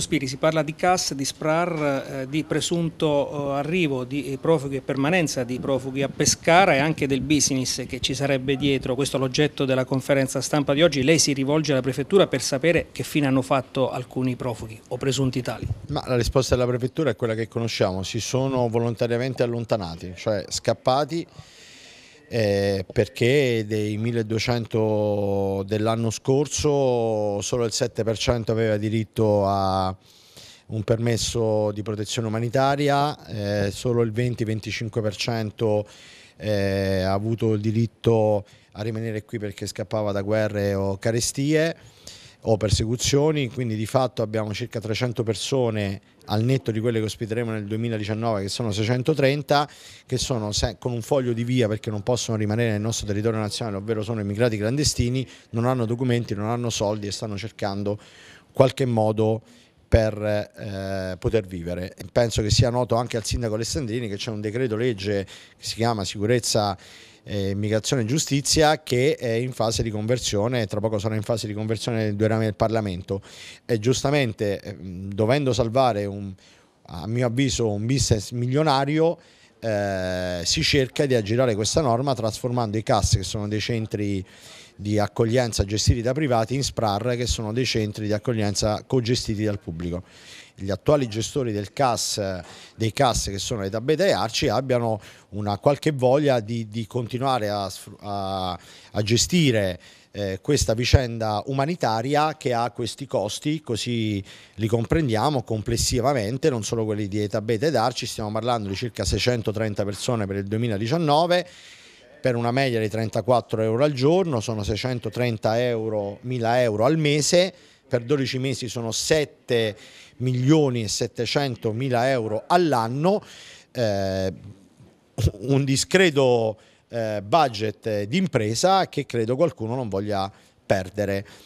sospiri, si parla di CAS, di SPRAR, eh, di presunto eh, arrivo di profughi e permanenza di profughi a Pescara e anche del business che ci sarebbe dietro, questo è l'oggetto della conferenza stampa di oggi, lei si rivolge alla Prefettura per sapere che fine hanno fatto alcuni profughi o presunti tali? Ma la risposta della Prefettura è quella che conosciamo, si sono volontariamente allontanati, cioè scappati eh, perché dei 1200 dell'anno scorso solo il 7% aveva diritto a un permesso di protezione umanitaria, eh, solo il 20-25% eh, ha avuto il diritto a rimanere qui perché scappava da guerre o carestie o persecuzioni, quindi di fatto abbiamo circa 300 persone al netto di quelle che ospiteremo nel 2019 che sono 630 che sono con un foglio di via perché non possono rimanere nel nostro territorio nazionale, ovvero sono immigrati clandestini, non hanno documenti, non hanno soldi e stanno cercando in qualche modo di per eh, poter vivere. penso che sia noto anche al sindaco Alessandrini che c'è un decreto legge che si chiama sicurezza eh, immigrazione e giustizia che è in fase di conversione, tra poco sarà in fase di conversione nei due rami del Parlamento e giustamente ehm, dovendo salvare un, a mio avviso un business milionario eh, si cerca di aggirare questa norma trasformando i CAS che sono dei centri di accoglienza gestiti da privati in SPRAR che sono dei centri di accoglienza cogestiti dal pubblico. Gli attuali gestori del CAS, dei CAS che sono le Tabeta e Arci abbiano una qualche voglia di, di continuare a, a, a gestire eh, questa vicenda umanitaria che ha questi costi, così li comprendiamo complessivamente, non solo quelli di Eta e Darci, stiamo parlando di circa 630 persone per il 2019 per una media di 34 euro al giorno, sono 630 euro, 1000 euro al mese, per 12 mesi sono 7 milioni e 700 mila euro all'anno, eh, un discreto eh, budget d'impresa che credo qualcuno non voglia perdere.